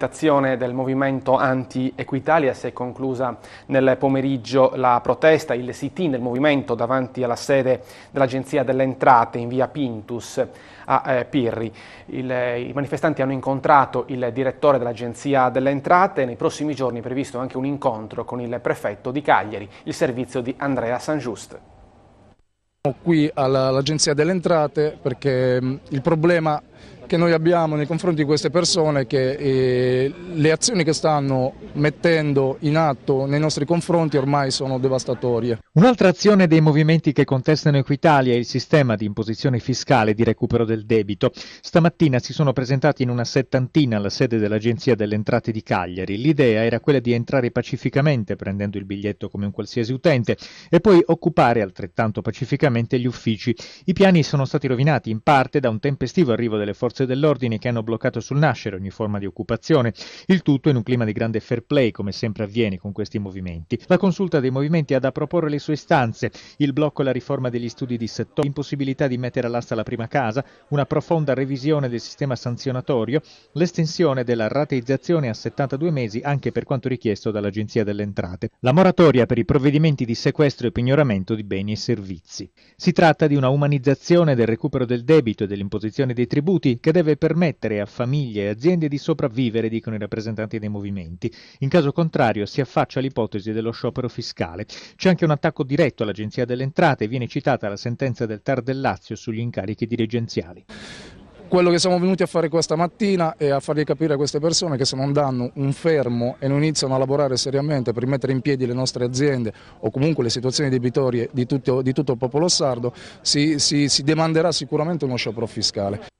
presentazione del movimento anti-Equitalia si è conclusa nel pomeriggio la protesta, il sit-in del movimento davanti alla sede dell'Agenzia delle Entrate in via Pintus a eh, Pirri. Il, eh, I manifestanti hanno incontrato il direttore dell'Agenzia delle Entrate e nei prossimi giorni è previsto anche un incontro con il prefetto di Cagliari, il servizio di Andrea San Just. Siamo qui all'Agenzia delle Entrate perché il problema che noi abbiamo nei confronti di queste persone che eh, le azioni che stanno mettendo in atto nei nostri confronti ormai sono devastatorie. Un'altra azione dei movimenti che contestano Equitalia è il sistema di imposizione fiscale di recupero del debito. Stamattina si sono presentati in una settantina alla sede dell'Agenzia delle Entrate di Cagliari. L'idea era quella di entrare pacificamente prendendo il biglietto come un qualsiasi utente e poi occupare altrettanto pacificamente gli uffici. I piani sono stati rovinati in parte da un tempestivo arrivo delle forze forze dell'ordine che hanno bloccato sul nascere ogni forma di occupazione, il tutto in un clima di grande fair play come sempre avviene con questi movimenti. La consulta dei movimenti ha da proporre le sue istanze, il blocco e la riforma degli studi di settore, l'impossibilità di mettere all'asta la prima casa, una profonda revisione del sistema sanzionatorio, l'estensione della rateizzazione a 72 mesi anche per quanto richiesto dall'Agenzia delle Entrate, la moratoria per i provvedimenti di sequestro e pignoramento di beni e servizi. Si tratta di una umanizzazione del recupero del debito e dell'imposizione dei tributi che che deve permettere a famiglie e aziende di sopravvivere, dicono i rappresentanti dei movimenti. In caso contrario si affaccia l'ipotesi dello sciopero fiscale. C'è anche un attacco diretto all'Agenzia delle Entrate e viene citata la sentenza del Tar del Lazio sugli incarichi dirigenziali quello che siamo venuti a fare questa mattina è a fargli capire a queste persone che se non danno un fermo e non iniziano a lavorare seriamente per rimettere in piedi le nostre aziende o comunque le situazioni debitorie di tutto, di tutto il popolo sardo, si, si, si demanderà sicuramente uno sciopero fiscale.